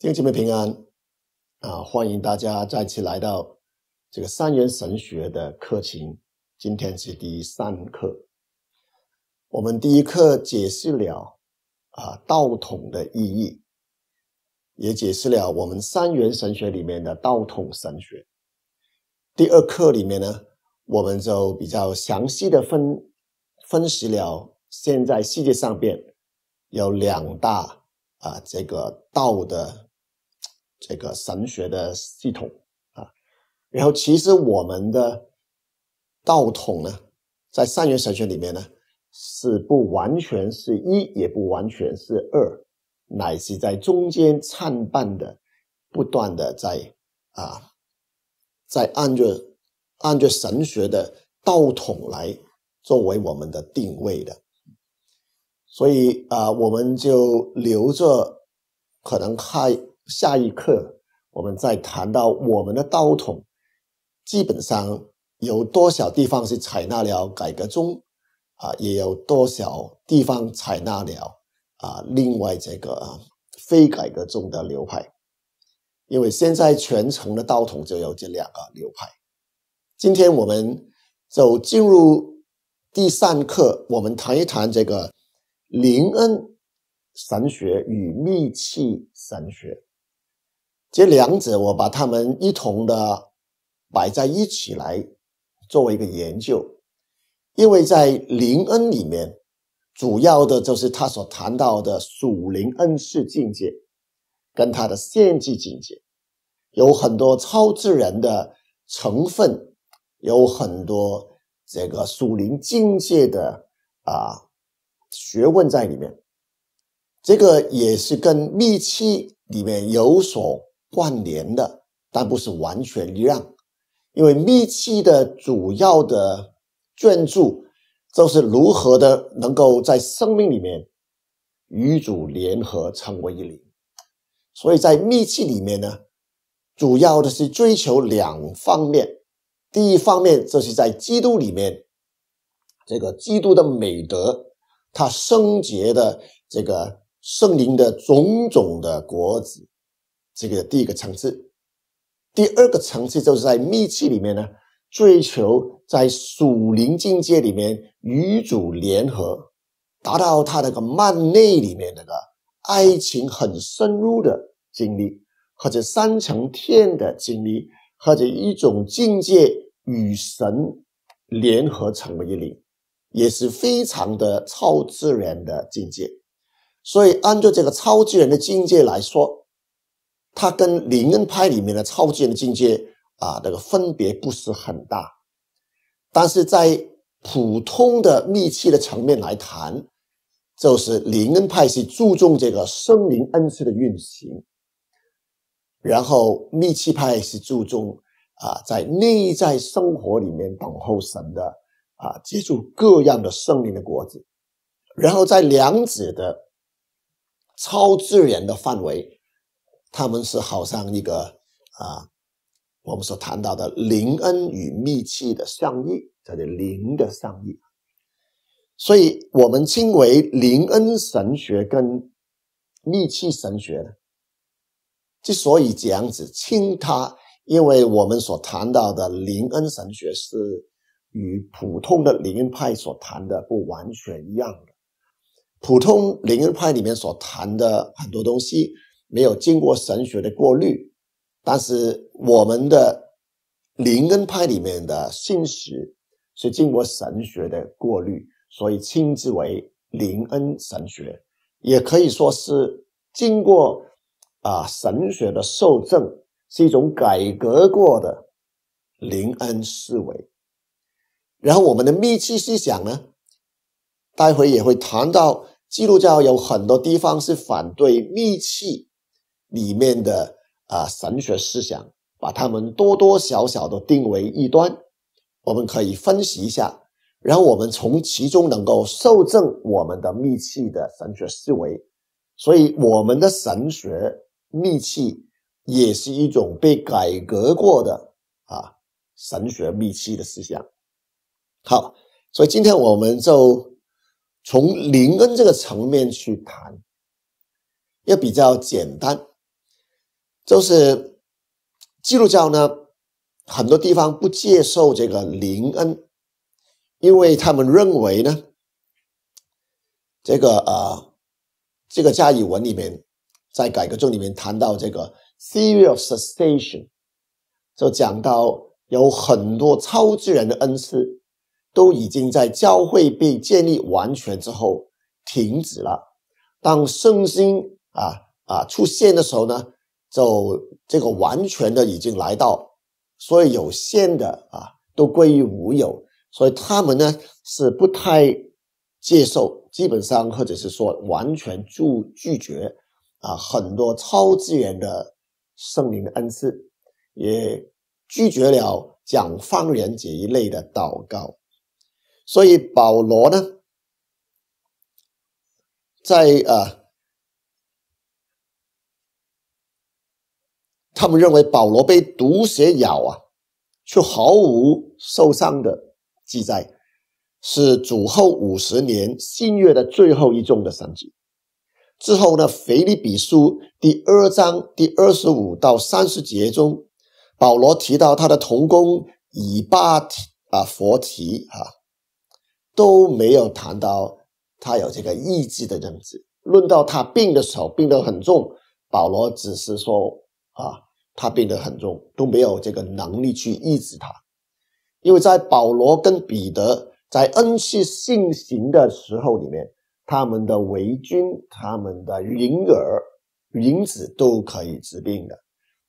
弟兄妹平安啊！欢迎大家再次来到这个三元神学的课程。今天是第三课，我们第一课解释了啊道统的意义，也解释了我们三元神学里面的道统神学。第二课里面呢，我们就比较详细的分分析了现在世界上边有两大啊这个道的。这个神学的系统啊，然后其实我们的道统呢，在三元神学里面呢，是不完全是一，也不完全是二，乃是在中间参半的，不断的在啊，在按着按着神学的道统来作为我们的定位的，所以啊，我们就留着可能开。下一课，我们再谈到我们的道统，基本上有多少地方是采纳了改革中，啊，也有多少地方采纳了啊，另外这个非改革中的流派，因为现在全城的道统就有这两个流派。今天我们走进入第三课，我们谈一谈这个灵恩神学与密契神学。这两者，我把它们一同的摆在一起来，作为一个研究，因为在灵恩里面，主要的就是他所谈到的属灵恩赐境界，跟他的献祭境界，有很多超自然的成分，有很多这个属灵境界的啊学问在里面。这个也是跟密契里面有所。关联的，但不是完全一样，因为密契的主要的捐注都是如何的能够在生命里面与主联合成为一灵，所以在密契里面呢，主要的是追求两方面，第一方面就是在基督里面，这个基督的美德，他圣洁的这个圣灵的种种的果子。这个第一个层次，第二个层次就是在密契里面呢，追求在属灵境界里面与主联合，达到他那个曼内里面那个爱情很深入的经历，或者三层天的经历，或者一种境界与神联合成为一灵，也是非常的超自然的境界。所以，按照这个超自然的境界来说。它跟灵恩派里面的超自然的境界啊，那个分别不是很大，但是在普通的密契的层面来谈，就是灵恩派是注重这个生灵恩赐的运行，然后密契派是注重啊在内在生活里面等候神的啊，接触各样的生灵的果子，然后在两者的超自然的范围。他们是好像一个啊，我们所谈到的灵恩与密契的相遇，叫做灵的相遇。所以我们称为灵恩神学跟密契神学呢，之所以这样子称它，因为我们所谈到的灵恩神学是与普通的灵恩派所谈的不完全一样的。普通灵恩派里面所谈的很多东西。没有经过神学的过滤，但是我们的林恩派里面的信史是经过神学的过滤，所以称之为灵恩神学，也可以说是经过啊神学的受证，是一种改革过的灵恩思维。然后我们的密切思想呢，待会也会谈到，基督教有很多地方是反对密切。里面的啊神学思想，把他们多多少少都定为异端，我们可以分析一下，然后我们从其中能够受正我们的密契的神学思维，所以我们的神学密契也是一种被改革过的啊神学密契的思想。好，所以今天我们就从灵恩这个层面去谈，也比较简单。就是基督教呢，很多地方不接受这个灵恩，因为他们认为呢，这个呃，这个加尔文里面，在改革中里面谈到这个 s e r i of s e s s a t i o n 就讲到有很多超自然的恩赐都已经在教会被建立完全之后停止了，当圣心啊啊出现的时候呢。就这个完全的已经来到，所以有限的啊都归于无有，所以他们呢是不太接受，基本上或者是说完全拒拒绝啊很多超自然的圣灵的恩赐，也拒绝了讲方言这一类的祷告，所以保罗呢在啊。他们认为保罗被毒蛇咬啊，却毫无受伤的记载，是主后五十年新月的最后一宗的神迹。之后呢，《腓利比书》第二章第二十五到三十节中，保罗提到他的同工以巴提啊，佛提啊，都没有谈到他有这个意志的证知。论到他病的时候，病得很重，保罗只是说啊。他变得很重，都没有这个能力去医治他，因为在保罗跟彼得在恩赐信行的时候里面，他们的围君，他们的灵耳、灵子都可以治病的，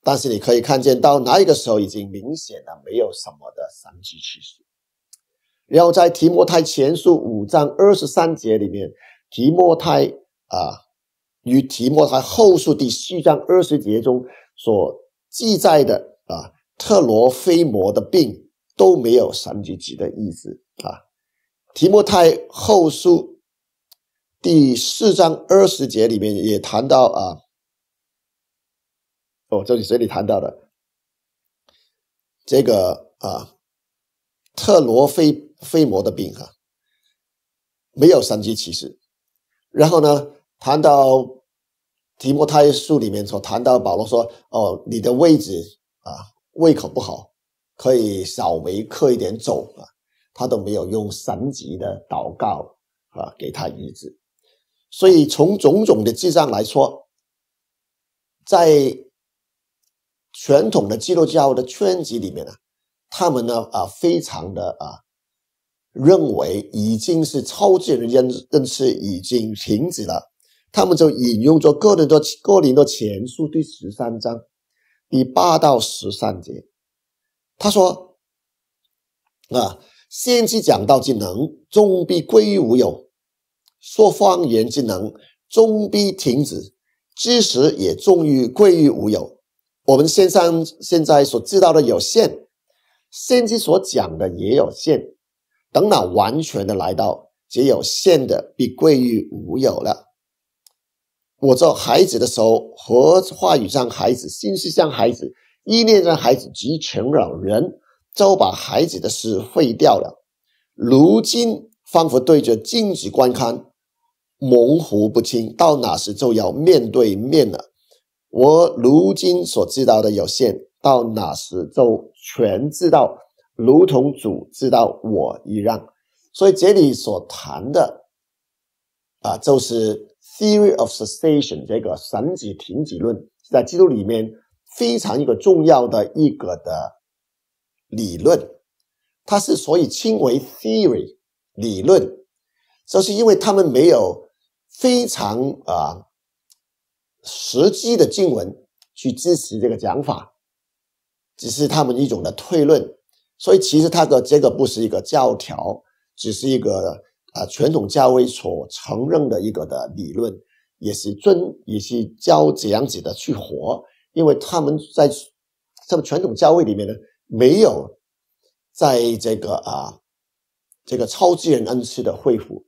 但是你可以看见到那一个时候已经明显的没有什么的三机气息。然后在提摩太前书五章二十三节里面，提摩太啊，与提摩太后书第四章二十节中所。记载的啊，特罗菲摩的病都没有三迹几的意思啊。提摩太后书第四章二十节里面也谈到啊，哦，这你这里谈到的这个啊，特罗菲菲摩的病哈，没有三迹奇事。然后呢，谈到。提摩太书里面所谈到保罗说：“哦，你的位置啊，胃口不好，可以稍微克一点走啊。”他都没有用神级的祷告啊给他医治。所以从种种的迹象来说，在传统的基督教的圈子里面呢，他们呢啊，非常的啊认为已经是超自然的认认识已经停止了。他们就引用着《个人的个人的前书》第十三章第八到十三节，他说：“啊，先知讲道之能，终必归于无有；说方言之能，终必停止。知识也终于归于无有。我们先上现在所知道的有限，先知所讲的也有限。等脑完全的来到，即有限的必归于无有了。”我做孩子的时候，和话语，像孩子心思像孩子意念让孩子及成了人，就把孩子的事废掉了。如今仿佛对着镜子观看，模糊不清。到哪时就要面对面了。我如今所知道的有限，到哪时就全知道，如同主知道我一样。所以这里所谈的，啊，就是。Theory of cessation 这个神子停止论，在基督里面非常一个重要的一个的理论，它是所以称为 theory 理论，就是因为他们没有非常啊实际的经文去支持这个讲法，只是他们一种的推论，所以其实它的这个不是一个教条，只是一个。啊，传统教会所承认的一个的理论，也是尊，也是教这样子的去活，因为他们在他们传统教会里面呢，没有在这个啊这个超自然恩赐的恢复，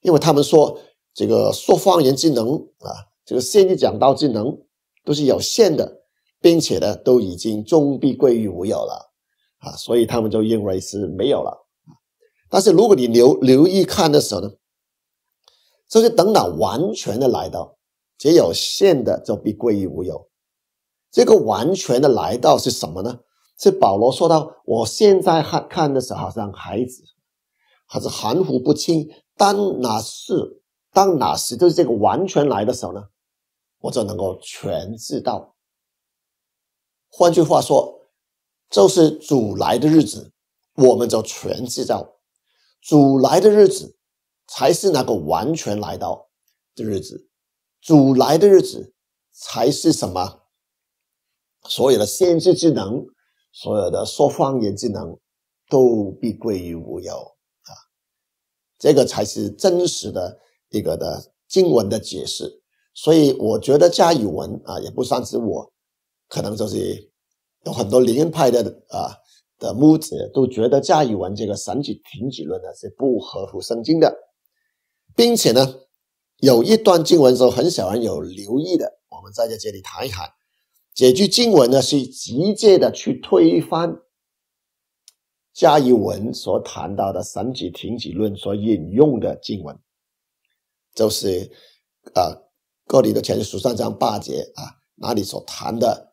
因为他们说这个说方言技能啊，这个先知讲道技能都是有限的，并且呢，都已经终必归于无有了啊，所以他们就认为是没有了。但是如果你留留意看的时候呢，就是等哪完全的来到，且有限的就必归于无有。这个完全的来到是什么呢？是保罗说到，我现在看看的时候好像孩子，还是含糊不清。当哪是，当哪时，就是这个完全来的时候呢，我就能够全知道。换句话说，就是主来的日子，我们就全知道。主来的日子，才是那个完全来到的日子。主来的日子，才是什么？所有的先知之能，所有的说方言之能，都必归于无有啊！这个才是真实的一个的经文的解释。所以，我觉得加语文啊，也不算是我，可能就是有很多灵恩派的啊。的木子都觉得甲乙文这个神子停止论呢是不合乎圣经的，并且呢有一段经文候很少人有留意的，我们在这里谈一谈。这句经文呢是直接的去推翻甲乙文所谈到的神子停止论所引用的经文，就是啊，各里的前书三章八节啊，那里所谈的。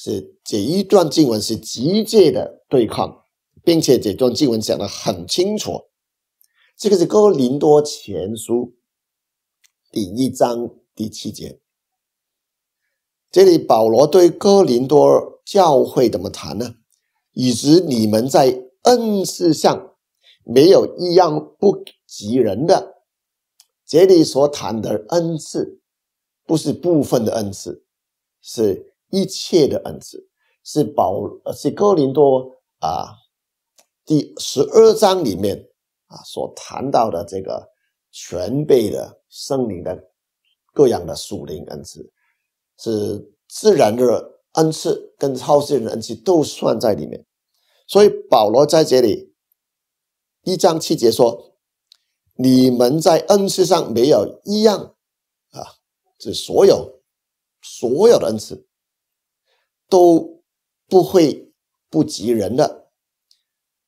是这一段经文是直接的对抗，并且这段经文讲得很清楚。这个是哥林多前书第一章第七节。这里保罗对哥林多教会怎么谈呢？以及你们在恩赐上没有一样不及人的。这里所谈的恩赐，不是部分的恩赐，是。一切的恩赐，是保是哥林多啊第十二章里面啊所谈到的这个全备的圣灵的各样的属灵恩赐，是自然的恩赐跟超自然恩赐都算在里面。所以保罗在这里一章七节说：“你们在恩赐上没有一样啊，这所有所有的恩赐。”都不会不及人的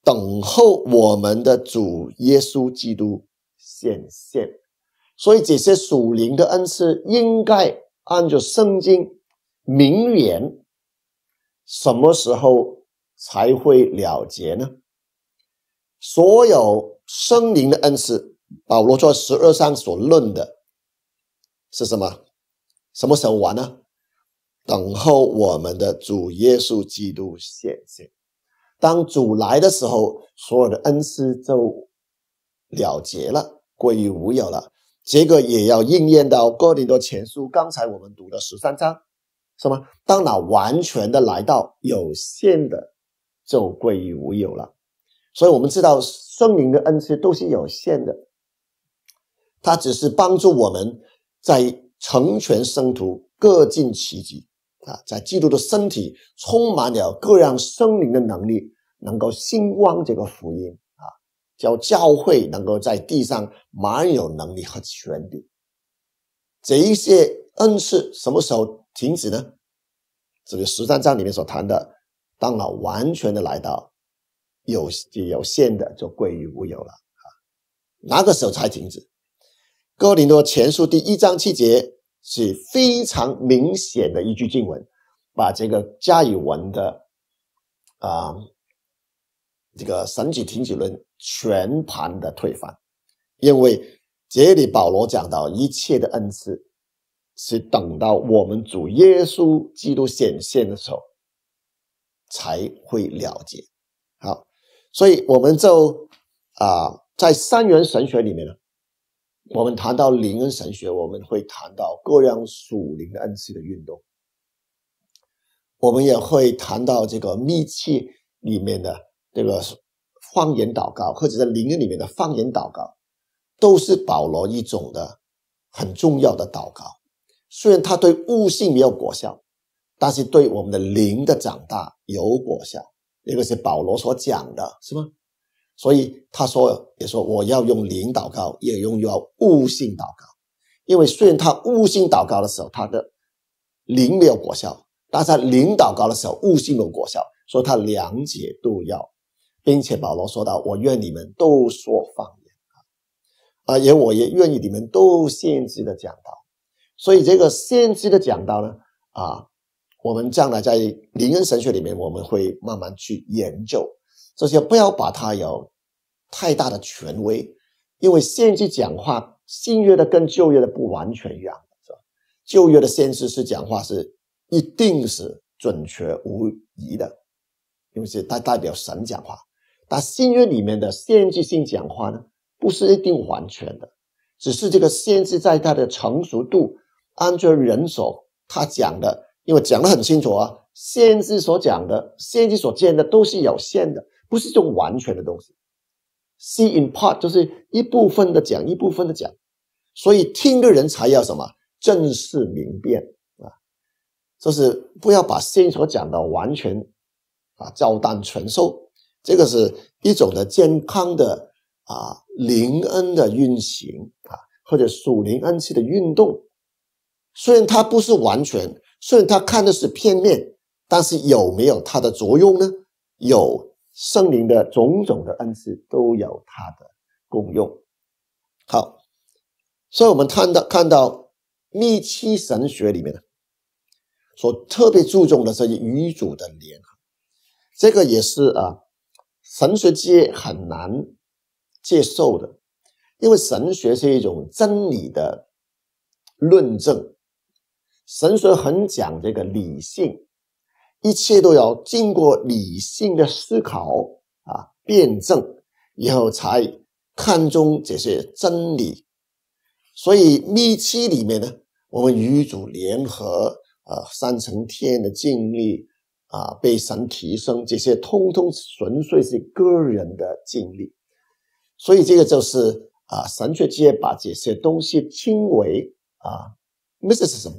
等候我们的主耶稣基督显现，所以这些属灵的恩赐应该按照圣经明言，什么时候才会了结呢？所有圣灵的恩赐，保罗在十二章所论的是什么？什么时候完呢？等候我们的主耶稣基督显现。当主来的时候，所有的恩赐就了结了，归于无有了。结果也要应验到哥林多前书刚才我们读的十三章，什么？当那完全的来到，有限的就归于无有了。所以，我们知道圣灵的恩赐都是有限的，他只是帮助我们在成全圣徒，各尽其职。啊，在基督的身体充满了各样生灵的能力，能够兴旺这个福音啊，叫教会能够在地上满有能力、和权利。这一些恩赐什么时候停止呢？这个十三章里面所谈的，当了完全的来到，有有限的就归于无有了啊，那个时候才停止。哥林多前书第一章七节。是非常明显的，一句经文，把这个加尔文的啊这个神级停止论全盘的推翻，因为这里保罗讲到，一切的恩赐是等到我们主耶稣基督显现的时候才会了解。好，所以我们就啊在三元神学里面呢。我们谈到灵恩神学，我们会谈到各样属灵恩赐的运动，我们也会谈到这个密契里面的这个方言祷告，或者在灵恩里面的方言祷告，都是保罗一种的很重要的祷告。虽然他对悟性没有果效，但是对我们的灵的长大有果效。这个是保罗所讲的，是吗？所以他说，也说我要用灵祷告，也用要悟性祷告，因为虽然他悟性祷告的时候，他的灵没有果效，但他灵祷告的时候，悟性有果效，所以他两解都要，并且保罗说道：“我愿你们都说方言啊，也我也愿意你们都先知的讲道，所以这个先知的讲道呢，啊，我们将来在灵恩神学里面，我们会慢慢去研究。这些不要把它有太大的权威，因为限制讲话，新约的跟旧约的不完全一样。是吧？旧约的限制是讲话是一定是准确无疑的，因为是代代表神讲话。但新约里面的限制性讲话呢，不是一定完全的，只是这个限制在它的成熟度，按照人手他讲的，因为讲的很清楚啊，限制所讲的、限制所见的都是有限的。不是一种完全的东西，see in part 就是一部分的讲，一部分的讲，所以听的人才要什么正视明辨啊，就是不要把先所讲的完全啊照单全收，这个是一种的健康的啊灵恩的运行啊，或者属灵恩赐的运动，虽然它不是完全，虽然它看的是片面，但是有没有它的作用呢？有。圣灵的种种的恩赐都有它的功用。好，所以，我们看到看到密七神学里面呢，所特别注重的是与主的联合。这个也是啊，神学界很难接受的，因为神学是一种真理的论证，神学很讲这个理性。一切都要经过理性的思考啊，辩证以后才看中这些真理。所以密七里面呢，我们与主联合，呃，三层天的尽力啊，被神提升，这些通通纯粹是个人的经历。所以这个就是啊，神学界把这些东西称为啊，s 是什么？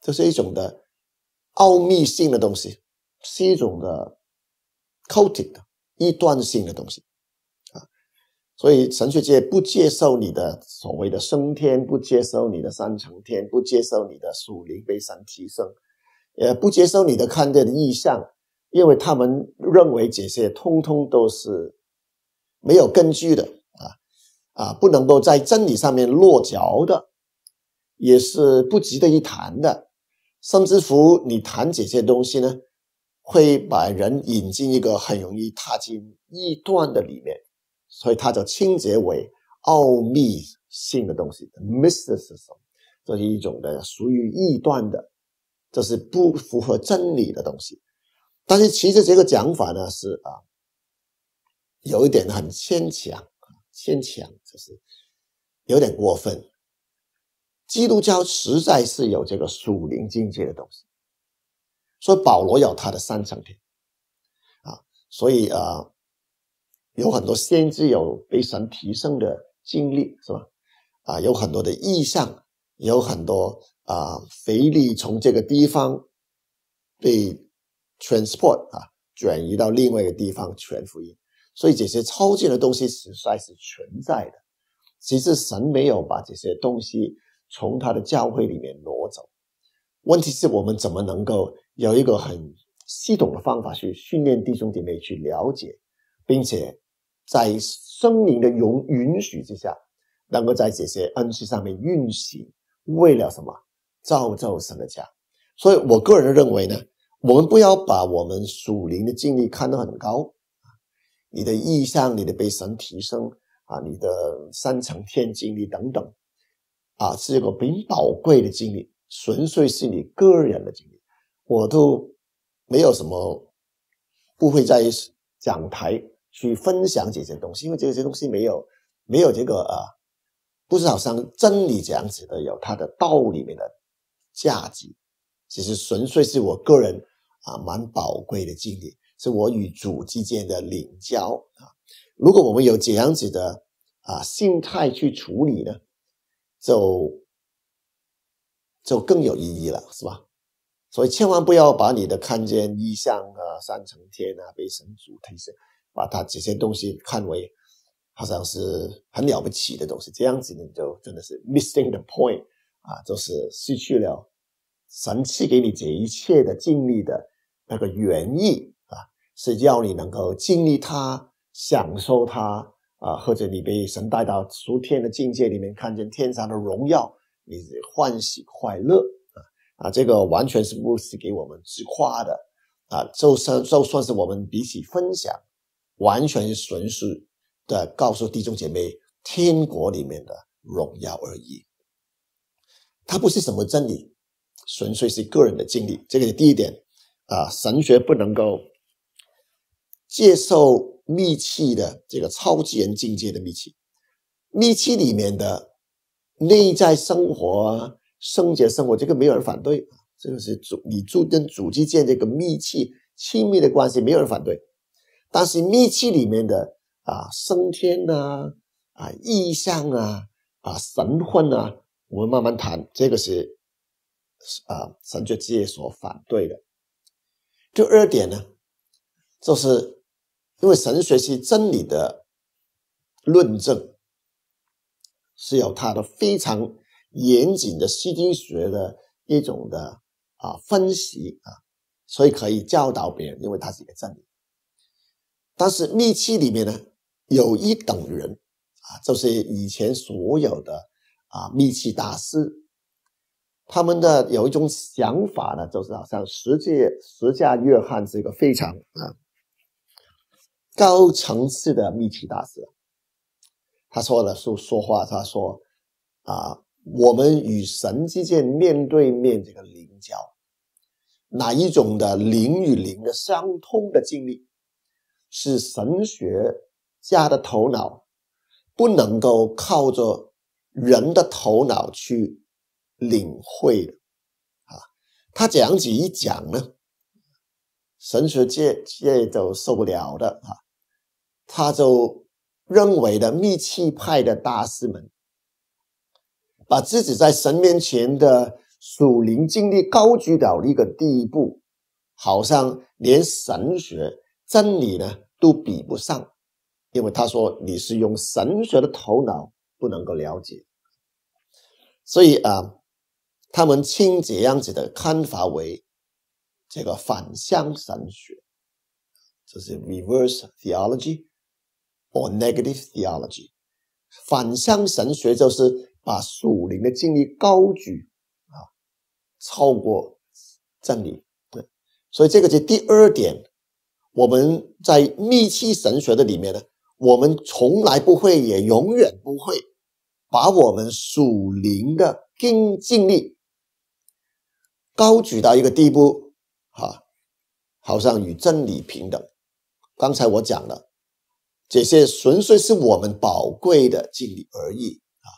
这是一种的奥秘性的东西。是一种的 c o a t e 的一段性的东西啊，所以神学界不接受你的所谓的升天，不接受你的三层天，不接受你的属灵被神提升，也不接受你的看见的意象，因为他们认为这些通通都是没有根据的啊啊，不能够在真理上面落脚的，也是不值得一谈的。甚至乎你谈这些东西呢？会把人引进一个很容易踏进异端的里面，所以它就清洁为奥秘性的东西。Mister i 什么？这是一种的属于异端的，这是不符合真理的东西。但是其实这个讲法呢，是啊，有一点很牵强，牵强就是有点过分。基督教实在是有这个属灵境界的东西。所以保罗有他的三层天，啊，所以啊，有很多先知有被神提升的经历是吧？啊，有很多的意象，有很多啊，肥力从这个地方被 transport 啊，转移到另外一个地方全福音。所以这些超见的东西实在是存在的。其实神没有把这些东西从他的教会里面挪走。问题是，我们怎么能够有一个很系统的方法去训练弟兄姐妹去了解，并且在生命的容允许之下，能够在这些恩赐上面运行？为了什么？造就神的家。所以我个人认为呢，我们不要把我们属灵的经力看得很高你的意向、你的被神提升啊、你的三层天经历等等啊，是一个很宝贵的经历，纯粹是你个人的经历，我都没有什么，不会在讲台去分享这些东西，因为这些东西没有没有这个啊，不是好像真理这样子的，有它的道里面的价值，其实纯粹是我个人啊蛮宝贵的经历，是我与主之间的领教啊。如果我们有这样子的啊心态去处理呢，就。就更有意义了，是吧？所以千万不要把你的看见意象啊、三层天啊、被神主提升，把它这些东西看为好像是很了不起的东西。这样子你就真的是 missing the point 啊，就是失去了神赐给你这一切的经历的那个原意啊，是要你能够经历它、享受它啊，或者你被神带到诸天的境界里面，看见天上的荣耀。你欢喜快乐啊啊！这个完全是牧师给我们自夸的啊，就算就算是我们彼此分享，完全是纯属的告诉弟兄姐妹，天国里面的荣耀而已。它不是什么真理，纯粹是个人的经历。这个是第一点啊，神学不能够接受密契的这个超级人境界的密契，密契里面的。内在生活、啊、圣洁生活，这个没有人反对，这个是主，你住跟主之间这个密切、亲密的关系，没有人反对。但是密切里面的啊，升天啊、啊意象啊、啊神魂啊，我们慢慢谈。这个是啊神学界所反对的。第二点呢，就是因为神学是真理的论证。是有他的非常严谨的西经学的一种的啊分析啊，所以可以教导别人，因为他是一个真理。但是密契里面呢，有一等人啊，就是以前所有的啊密契大师，他们的有一种想法呢，就是好像实际实架约翰是一个非常啊高层次的密契大师。他说了说说话，他说：“啊，我们与神之间面对面这个灵交，哪一种的灵与灵的相通的经历，是神学家的头脑不能够靠着人的头脑去领会的啊！他这样子一讲呢，神学界界都受不了的啊，他就。”认为的密契派的大师们，把自己在神面前的属灵经历高举到一个地步，好像连神学真理呢都比不上，因为他说你是用神学的头脑不能够了解，所以啊，他们清洁样子的看法为这个反向神学，这是 reverse theology。or negative theology，反向神学就是把属灵的经力高举啊，超过真理。对，所以这个是第二点。我们在密契神学的里面呢，我们从来不会，也永远不会，把我们属灵的经经力高举到一个地步啊，好像与真理平等。刚才我讲了。这些纯粹是我们宝贵的经历而已啊，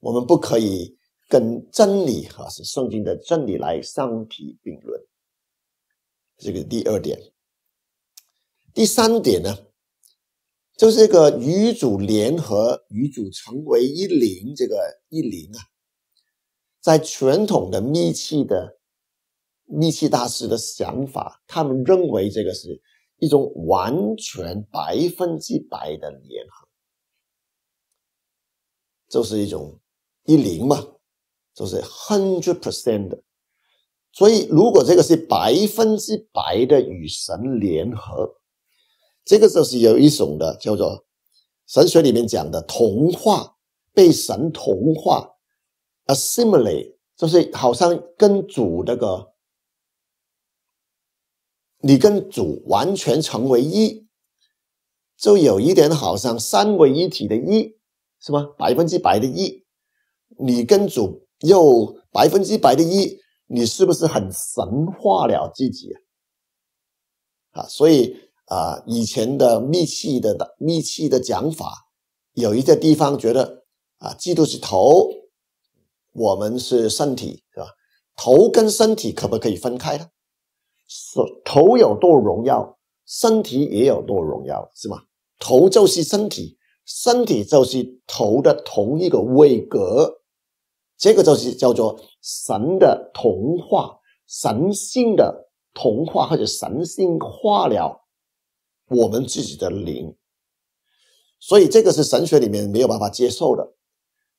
我们不可以跟真理哈是圣经的真理来相提并论。这个第二点，第三点呢，就是这个与主联合与主成为一灵，这个一灵啊，在传统的密契的密契大师的想法，他们认为这个是。一种完全百分之百的联合，就是一种一零嘛，就是 hundred percent 的。所以，如果这个是百分之百的与神联合，这个就是有一种的叫做神学里面讲的同化，被神同化，assimilate，就是好像跟主那个。你跟主完全成为一，就有一点好像三位一体的一，是吧？百分之百的一，你跟主又百分之百的一，你是不是很神化了自己啊？啊，所以啊，以前的密契的密契的讲法，有一些地方觉得啊，基督是头，我们是身体，是吧？头跟身体可不可以分开呢？头有多荣耀，身体也有多荣耀，是吧？头就是身体，身体就是头的同一个位格，这个就是叫做神的同化，神性的同化或者神性化了我们自己的灵。所以这个是神学里面没有办法接受的，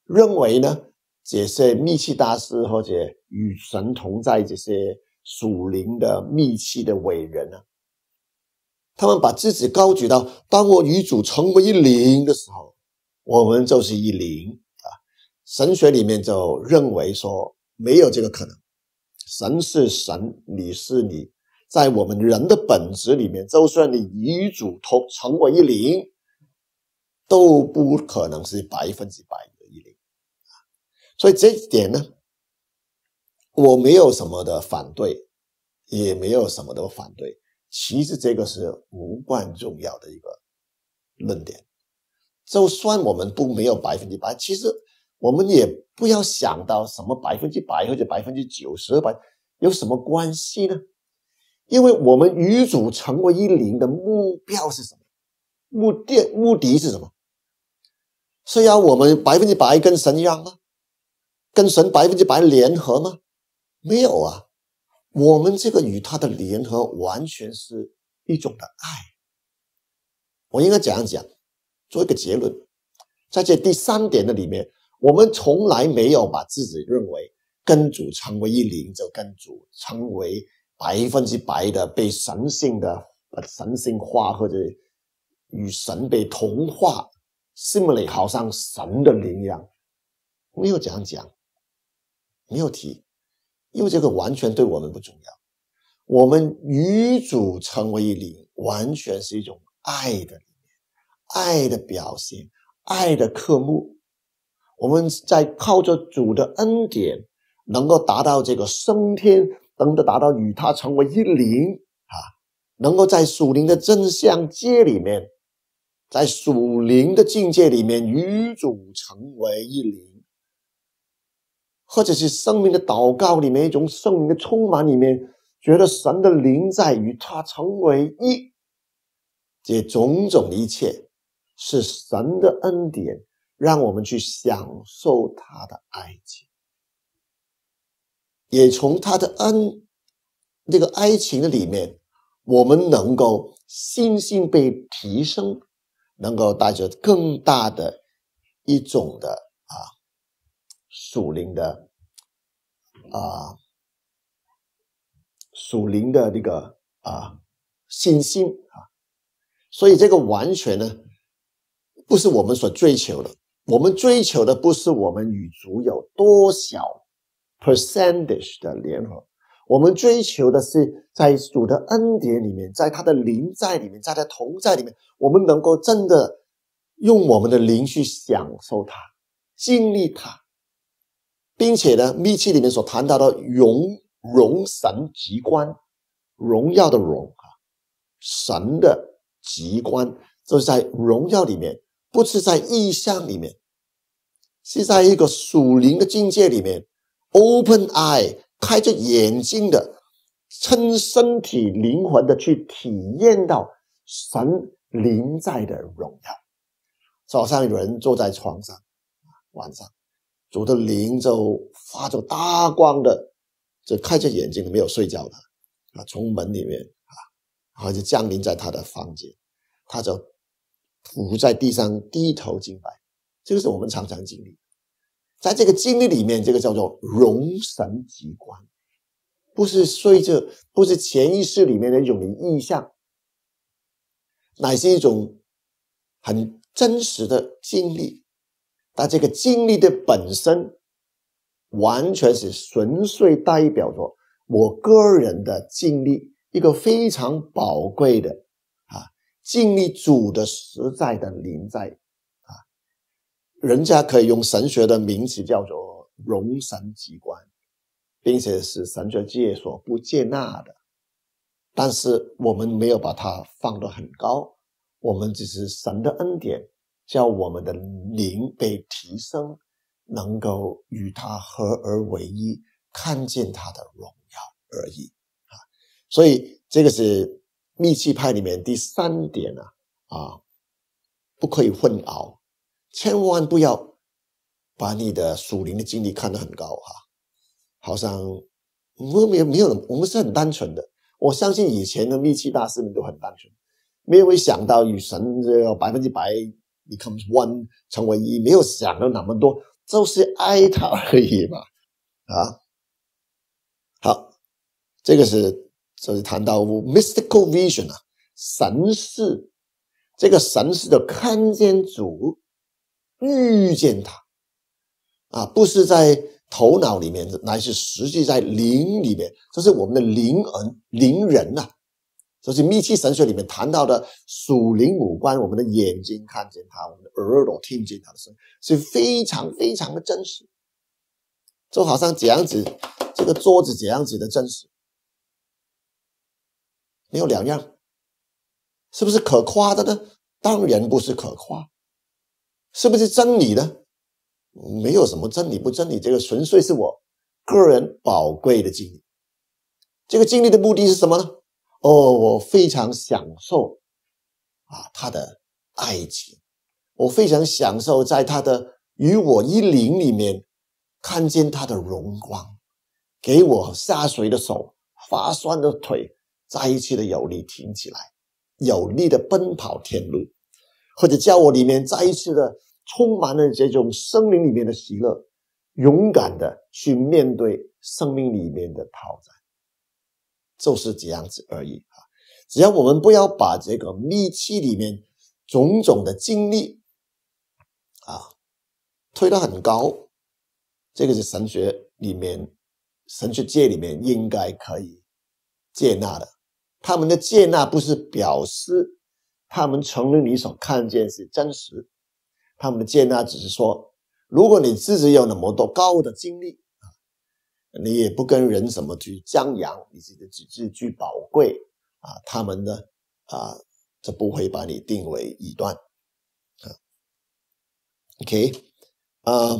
认为呢，这些密契大师或者与神同在这些。属灵的、密契的伟人呢？他们把自己高举到：当我与主成为一灵的时候，我们就是一灵啊。神学里面就认为说，没有这个可能。神是神，你是你，在我们人的本质里面，就算你与主同成为一灵，都不可能是百分之百的一灵。所以这一点呢？我没有什么的反对，也没有什么的反对。其实这个是无关重要的一个论点。就算我们都没有百分之百，其实我们也不要想到什么百分之百或者百分之九十百有什么关系呢？因为我们与主成为一灵的目标是什么？目的目的是什么？是要我们百分之百跟神一样吗？跟神百分之百联合吗？没有啊，我们这个与他的联合完全是一种的爱。我应该怎样讲？做一个结论，在这第三点的里面，我们从来没有把自己认为跟主成为一灵，就跟主成为百分之百的被神性的、神性化或者与神被同化，s i m 什 l y 好像神的灵一样，没有这样讲，没有提。因为这个完全对我们不重要，我们与主成为一灵，完全是一种爱的爱的表现，爱的科目。我们在靠着主的恩典，能够达到这个升天，能够达到与他成为一灵啊，能够在属灵的真相界里面，在属灵的境界里面，与主成为一灵。或者是生命的祷告里面一种生命的充满里面，觉得神的灵在与他成为一，这种种一切是神的恩典，让我们去享受他的爱情，也从他的恩这个爱情的里面，我们能够信心被提升，能够带着更大的一种的。属灵的啊，属灵的这个啊信心啊，所以这个完全呢不是我们所追求的。我们追求的不是我们与主有多少 percentage 的联合，我们追求的是在主的恩典里面，在他的灵在里面，在他同在里面，我们能够真的用我们的灵去享受他，经历他。并且呢，密契里面所谈到的荣荣神极观，荣耀的荣啊，神的极观，就是在荣耀里面，不是在意象里面，是在一个属灵的境界里面，open eye 开着眼睛的，称身体灵魂的去体验到神灵在的荣耀。早上有人坐在床上，晚上。走到灵州，发着大光的，就开着眼睛没有睡觉的，啊，从门里面啊，然后就降临在他的房间，他就伏在地上低头敬拜。这个是我们常常经历，在这个经历里面，这个叫做容神即关，不是睡着，不是潜意识里面的一种意象，乃是一种很真实的经历。但这个经历的本身，完全是纯粹代表着我个人的经历，一个非常宝贵的啊，经历主的实在的临在啊，人家可以用神学的名词叫做荣神机关，并且是神学界所不接纳的，但是我们没有把它放得很高，我们只是神的恩典。叫我们的灵被提升，能够与他合而为一，看见他的荣耀而已啊！所以这个是密契派里面第三点啊啊，不可以混淆，千万不要把你的属灵的经历看得很高哈，好像我们没有，我们是很单纯的。我相信以前的密契大师们都很单纯，没有会想到与神要百分之百。becomes one 成为一，没有想的那么多，就是爱他而已嘛，啊，好，这个是，所以谈到 mystical vision 啊，神视，这个神视的看见主，遇见他，啊，不是在头脑里面的，乃是实际在灵里面，这是我们的灵恩灵人呐。就是密契神学里面谈到的属灵五官，我们的眼睛看见他，我们的耳朵听见他的声，是非常非常的真实，就好像这样子这个桌子这样子的真实，没有两样，是不是可夸的呢？当然不是可夸，是不是真理呢？没有什么真理不真理，这个纯粹是我个人宝贵的经历，这个经历的目的是什么呢？哦，我非常享受啊他的爱情，我非常享受在他的与我一灵里面看见他的荣光，给我下垂的手、发酸的腿再一次的有力挺起来，有力的奔跑天路，或者叫我里面再一次的充满了这种生命里面的喜乐，勇敢的去面对生命里面的挑战。就是这样子而已啊！只要我们不要把这个密契里面种种的经历啊推得很高，这个是神学里面神学界里面应该可以接纳的。他们的接纳不是表示他们承认你所看见是真实，他们的接纳只是说，如果你自己有那么多高的经历。你也不跟人怎么去张扬，你自己的资质去宝贵啊，他们呢啊就不会把你定为一段啊。OK，啊，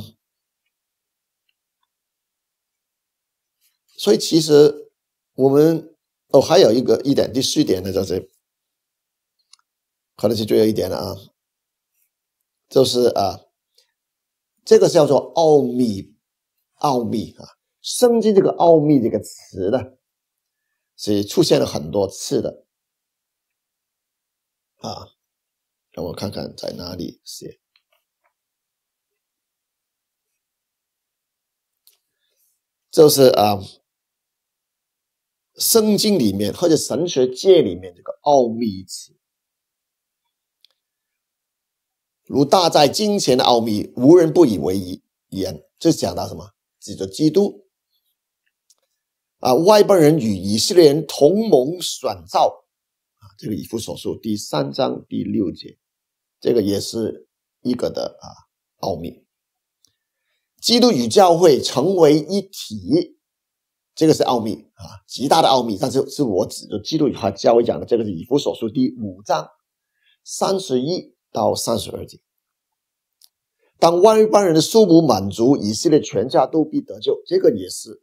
所以其实我们哦还有一个一点，第四点呢就是，可能是最后一点了啊，就是啊，这个叫做奥秘奥秘啊。圣经这个奥秘这个词呢，是出现了很多次的啊。让我看看在哪里写，就是啊，圣经里面或者神学界里面这个奥秘一词，如大在金钱的奥秘，无人不以为言。这就讲到什么？指着基督。啊，外邦人与以色列人同盟选召，啊，这个以弗所书第三章第六节，这个也是一个的啊奥秘。基督与教会成为一体，这个是奥秘啊，极大的奥秘。但是是我指的基督与他教会讲的，这个是以弗所书第五章三十一到三十二节。当外邦人的数目满足，以色列全家都必得救，这个也是。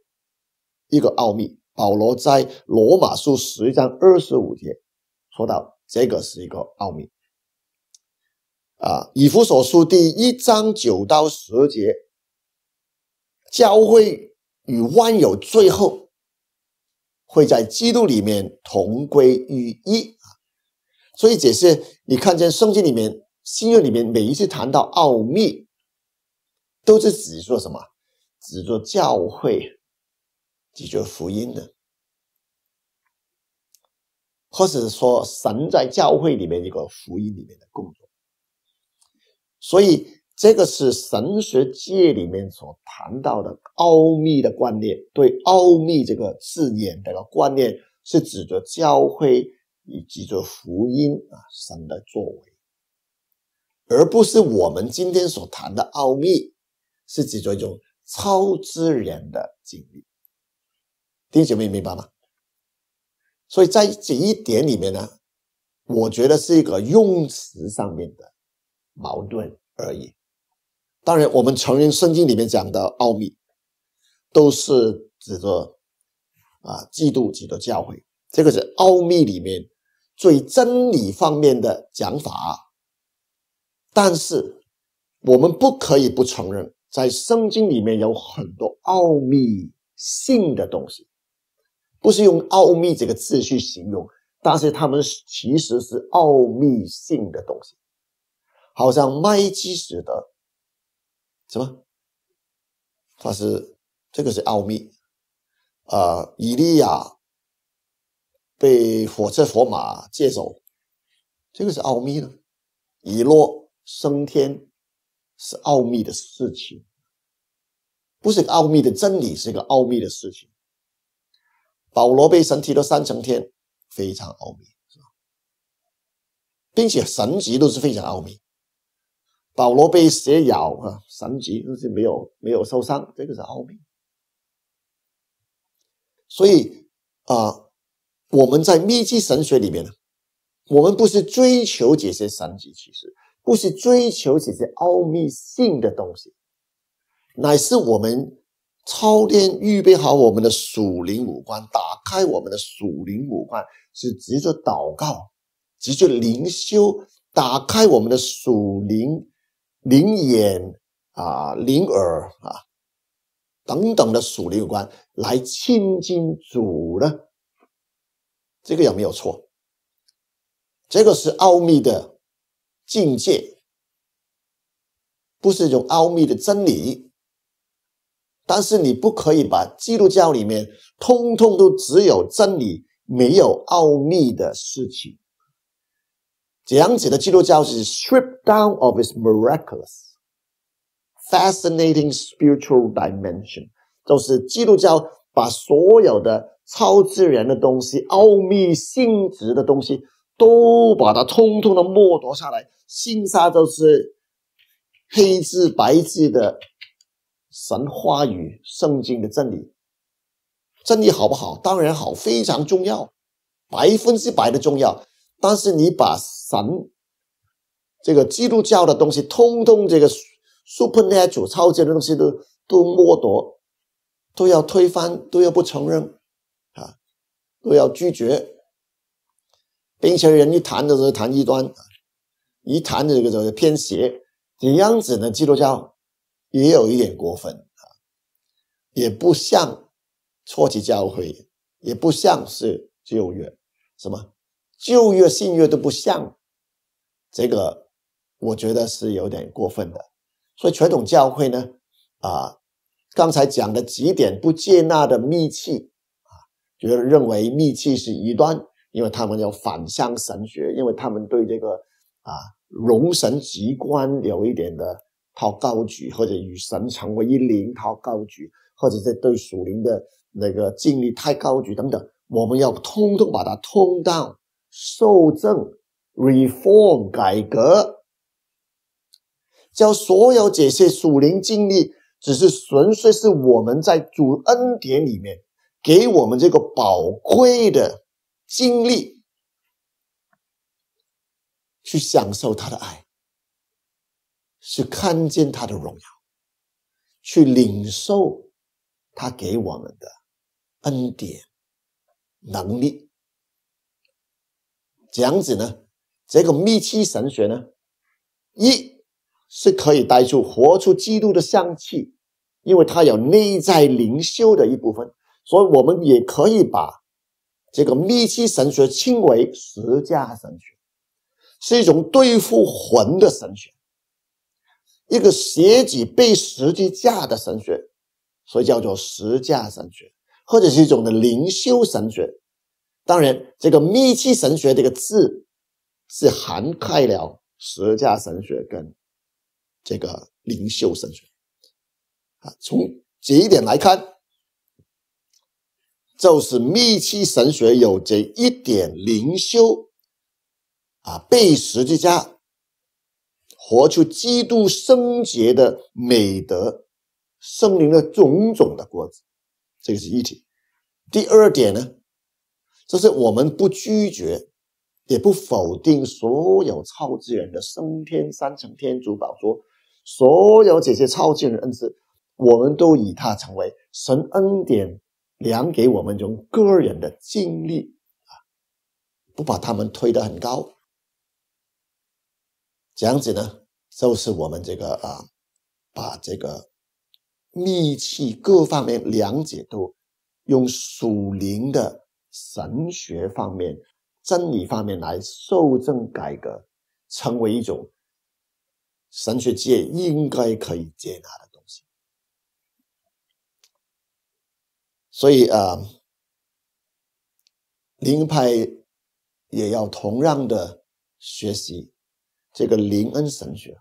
一个奥秘，保罗在罗马书十一章二十五节说到，这个是一个奥秘啊。以弗所书第一章九到十节，教会与万有最后会在基督里面同归于一啊。所以，解释你看见圣经里面、新约里面每一次谈到奥秘，都是指说什么？指做教会。解决福音的，或者是说神在教会里面一个福音里面的工作，所以这个是神学界里面所谈到的奥秘的观念。对“奥秘”这个字眼的个观念，是指着教会以及着福音啊神的作为，而不是我们今天所谈的奥秘，是指着一种超自然的经历。弟兄妹明白吗？所以在这一点里面呢，我觉得是一个用词上面的矛盾而已。当然，我们承认圣经里面讲的奥秘，都是指的啊基督基督教会，这个是奥秘里面最真理方面的讲法。但是我们不可以不承认，在圣经里面有很多奥秘性的东西。不是用“奥秘”这个字去形容，但是他们其实是奥秘性的东西。好像麦基什的什么，他是这个是奥秘啊。伊利亚被火车佛马借走，这个是奥秘呢。以诺升天是奥秘的事情，不是奥秘的真理，是一个奥秘的事情。保罗被神提到三层天，非常奥秘，并且神级都是非常奥秘。保罗被蛇咬啊，神级都是没有没有受伤，这个是奥秘。所以啊，我们在秘集神学里面呢，我们不是追求这些神级其实不是追求这些奥秘性的东西，乃是我们。操练预备好我们的属灵五官，打开我们的属灵五官，是直接祷告，直接灵修，打开我们的属灵灵眼啊，灵耳啊，等等的属灵五官来亲近主呢。这个有没有错？这个是奥秘的境界，不是一种奥秘的真理。但是你不可以把基督教里面通通都只有真理，没有奥秘的事情。这样子的基督教是 strip down of its miraculous, fascinating spiritual dimension，就是基督教把所有的超自然的东西、奥秘性质的东西，都把它通通的剥夺下来，剩下就是黑字白字的。神话与圣经的真理，真理好不好？当然好，非常重要，百分之百的重要。但是你把神这个基督教的东西，通通这个 super n a t u r a l 超越的东西都都剥夺，都要推翻，都要不承认啊，都要拒绝，并且人一谈的时候谈异端，一谈的就是偏邪，这样子呢，基督教。也有一点过分啊，也不像错期教会，也不像是旧约，什么旧约、新约都不像，这个我觉得是有点过分的。所以传统教会呢，啊，刚才讲的几点不接纳的密契啊，觉得认为密契是异端，因为他们有反向神学，因为他们对这个啊融神直观有一点的。好高举或者与神成为一灵好高举，或者是对属灵的那个经历太高举等等，我们要通通把它通到受正、reform 改革，叫所有这些属灵经历，只是纯粹是我们在主恩典里面给我们这个宝贵的精力，去享受他的爱。去看见他的荣耀，去领受他给我们的恩典、能力。这样子呢，这个密契神学呢，一是可以带出活出基督的香气，因为它有内在灵修的一部分，所以我们也可以把这个密契神学称为十架神学，是一种对付魂的神学。一个邪己被实际架的神学，所以叫做实架神学，或者是一种的灵修神学。当然，这个密契神学这个字是涵盖了十架神学跟这个灵修神学。啊，从这一点来看，就是密契神学有这一点灵修，啊，被实际架。活出基督圣洁的美德，圣灵的种种的果子，这个是一体。第二点呢，这是我们不拒绝，也不否定所有超自然的升天三层天主宝座，所有这些超自然恩赐，我们都以它成为神恩典，量给我们从个人的经历啊，不把他们推得很高。这样子呢，就是我们这个啊，把这个密契各方面了解都用属灵的神学方面、真理方面来受证改革，成为一种神学界应该可以接纳的东西。所以啊，灵派也要同样的学习。这个灵恩神学，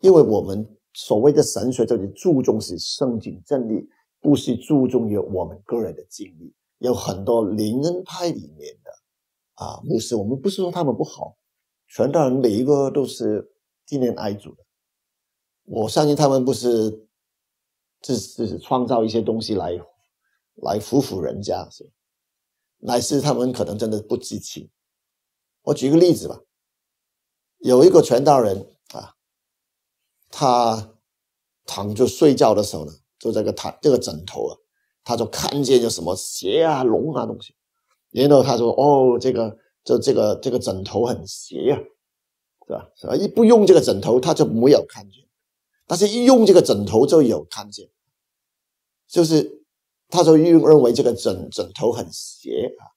因为我们所谓的神学就是注重是圣经真理，不是注重于我们个人的经历。有很多灵恩派里面的啊牧师，我们不是说他们不好，全大人每一个都是纪念爱主的。我相信他们不是自自己创造一些东西来来服服人家，是，乃是他们可能真的不知情。我举个例子吧。有一个传道人啊，他躺着睡觉的时候呢，就这个毯这个枕头啊，他就看见有什么邪啊、龙啊东西。然后他说：“哦，这个这这个这个枕头很邪呀，是吧？是吧？一不用这个枕头，他就没有看见；但是一用这个枕头就有看见，就是他说认认为这个枕枕头很邪啊，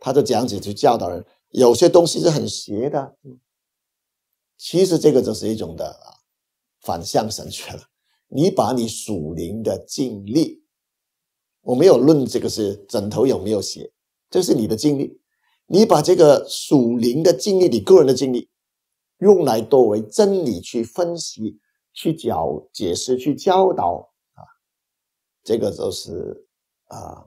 他就这样子去教导人，有些东西是很邪的。”其实这个就是一种的啊，反向神学了。你把你属灵的经历，我没有论这个是枕头有没有血，这是你的经历。你把这个属灵的经历，你个人的经历，用来作为真理去分析、去教解释、去教导啊，这个就是啊，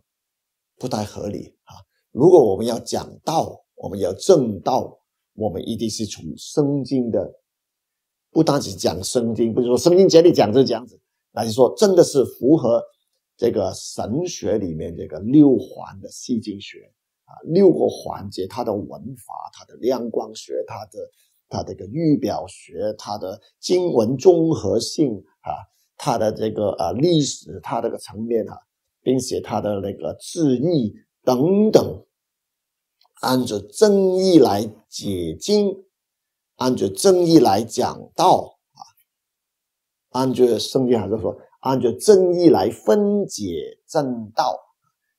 不太合理啊。如果我们要讲道，我们要正道。我们一定是从圣经的，不单只讲圣经，不是说圣经接里讲是这样子，那是说真的是符合这个神学里面这个六环的细经学啊，六个环节它的文法、它的量光学、它的它的个预表学、它的经文综合性啊，它的这个啊历史、它这个层面啊，并且它的那个字义等等。按着正义来解经，按着正义来讲道啊，按着圣经还是说按照正义来分解正道，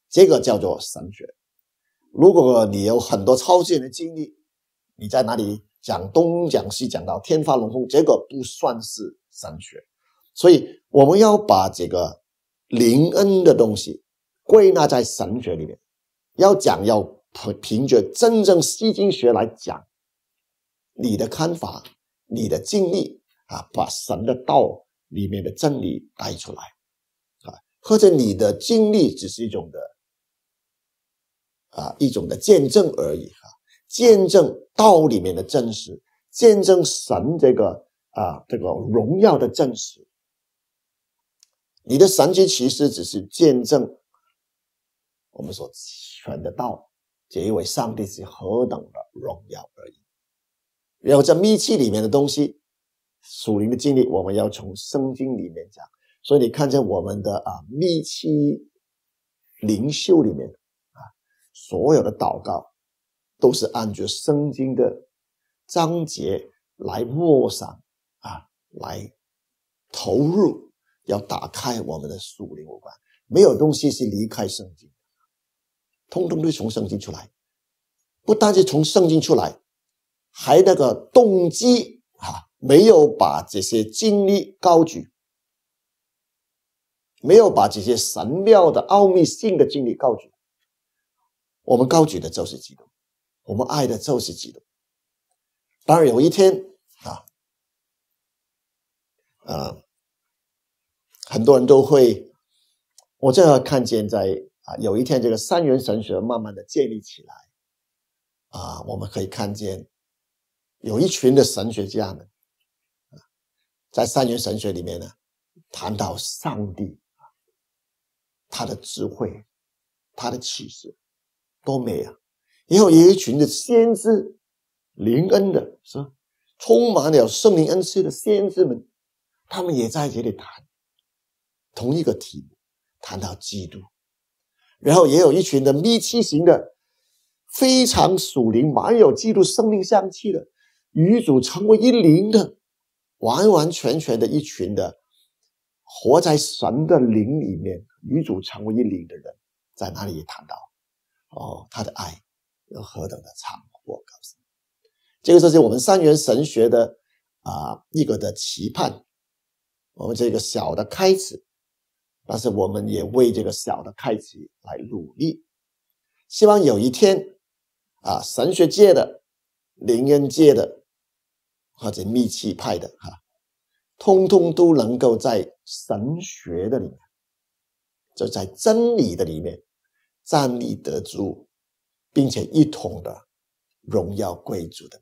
这个叫做神学。如果你有很多超自然的经历，你在哪里讲东讲西讲到天花龙凤，这个不算是神学。所以我们要把这个灵恩的东西归纳在神学里面，要讲要。凭凭着真正西经学来讲，你的看法、你的经历啊，把神的道里面的真理带出来啊，或者你的经历只是一种的啊一种的见证而已哈，见证道里面的真实，见证神这个啊这个荣耀的真实。你的神迹其实只是见证我们所传的道。仅为上帝是何等的荣耀而已。然后这密契里面的东西，属灵的经历，我们要从圣经里面讲。所以你看见我们的啊密契灵修里面啊所有的祷告，都是按照圣经的章节来默想啊来投入，要打开我们的属灵五官，没有东西是离开圣经。通通都从圣经出来，不但是从圣经出来，还那个动机啊，没有把这些经历高举，没有把这些神妙的奥秘性的经历高举。我们高举的就是基督，我们爱的就是基督。当然有一天啊，啊，很多人都会，我这看见在。啊，有一天这个三元神学慢慢的建立起来，啊，我们可以看见，有一群的神学家们，在三元神学里面呢，谈到上帝，他的智慧，他的启示，多美啊！然后有一群的先知，灵恩的是，充满了圣灵恩赐的先知们，他们也在这里谈，同一个题目，谈到基督。然后也有一群的密七型的，非常属灵、蛮有基督生命香气的，与主成为一灵的，完完全全的一群的，活在神的灵里面，与主成为一灵的人，在哪里谈到？哦，他的爱有何等的长告诉你，这个就是我们三元神学的啊一个的期盼，我们这个小的开始。但是我们也为这个小的开启来努力，希望有一天，啊，神学界的、灵恩界的或者密契派的哈，通通都能够在神学的里面，就在真理的里面站立得住，并且一统的荣耀贵族的